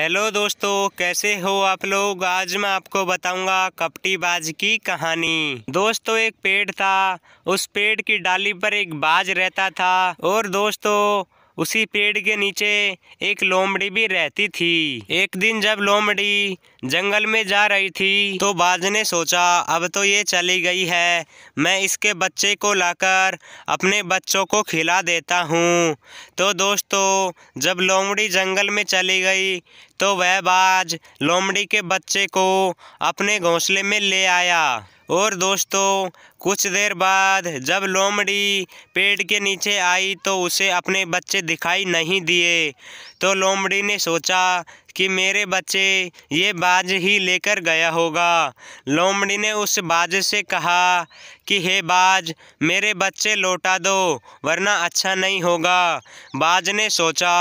hello दोस्तों कैसे हो आप लोग आज मैं आपको बताऊंगा कपटी बाज की कहानी दोस्तों एक पेड़ था उस पेड़ की डाली पर एक बाज रहता था और दोस्तों उसी पेड़ के नीचे एक लोमड़ी भी रहती थी एक दिन जब लोमड़ी जंगल में जा रही थी तो बाज ने सोचा अब तो ये चली गई है मैं इसके बच्चे को लाकर अपने बच्चों को खिला देता हूँ तो दोस्तों जब लोमड़ी जंगल में चली गई तो वह बाज लोमड़ी के बच्चे को अपने घोंसले में ले आया और दोस्तों कुछ देर बाद जब लोमड़ी पेड़ के नीचे आई तो उसे अपने बच्चे दिखाई नहीं दिए तो लोमड़ी ने सोचा कि मेरे बच्चे ये बाज ही लेकर गया होगा लोमड़ी ने उस बाज से कहा कि हे बाज मेरे बच्चे लौटा दो वरना अच्छा नहीं होगा बाज ने सोचा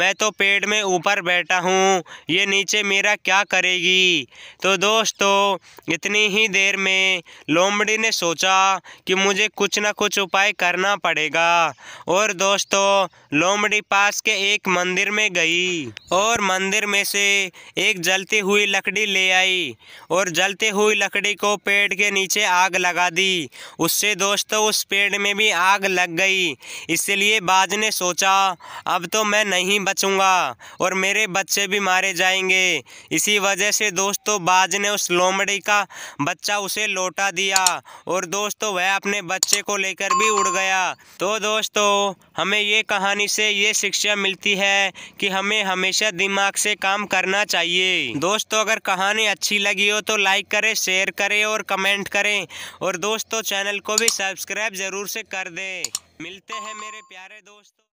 मैं तो पेड़ में ऊपर बैठा हूँ ये नीचे मेरा क्या करेगी तो दोस्तों इतनी ही देर में लोमड़ी ने सोचा सोचा कि मुझे कुछ ना कुछ उपाय करना पड़ेगा और दोस्तों लोमड़ी पास के एक मंदिर में गई और मंदिर में से एक जलती हुई लकड़ी ले आई और जलती हुई लकड़ी को पेड़ के नीचे आग लगा दी उससे दोस्तों उस पेड़ में भी आग लग गई इसलिए बाज ने सोचा अब तो मैं नहीं बचूंगा और मेरे बच्चे भी मारे जाएंगे इसी वजह से दोस्तों बाज ने उस लोमड़ी का बच्चा उसे लौटा दिया और और दोस्तों वह अपने बच्चे को लेकर भी उड़ गया तो दोस्तों हमें ये कहानी से ये शिक्षा मिलती है कि हमें हमेशा दिमाग से काम करना चाहिए दोस्तों अगर कहानी अच्छी लगी हो तो लाइक करें शेयर करें और कमेंट करें और दोस्तों चैनल को भी सब्सक्राइब ज़रूर से कर दें मिलते हैं मेरे प्यारे दोस्तों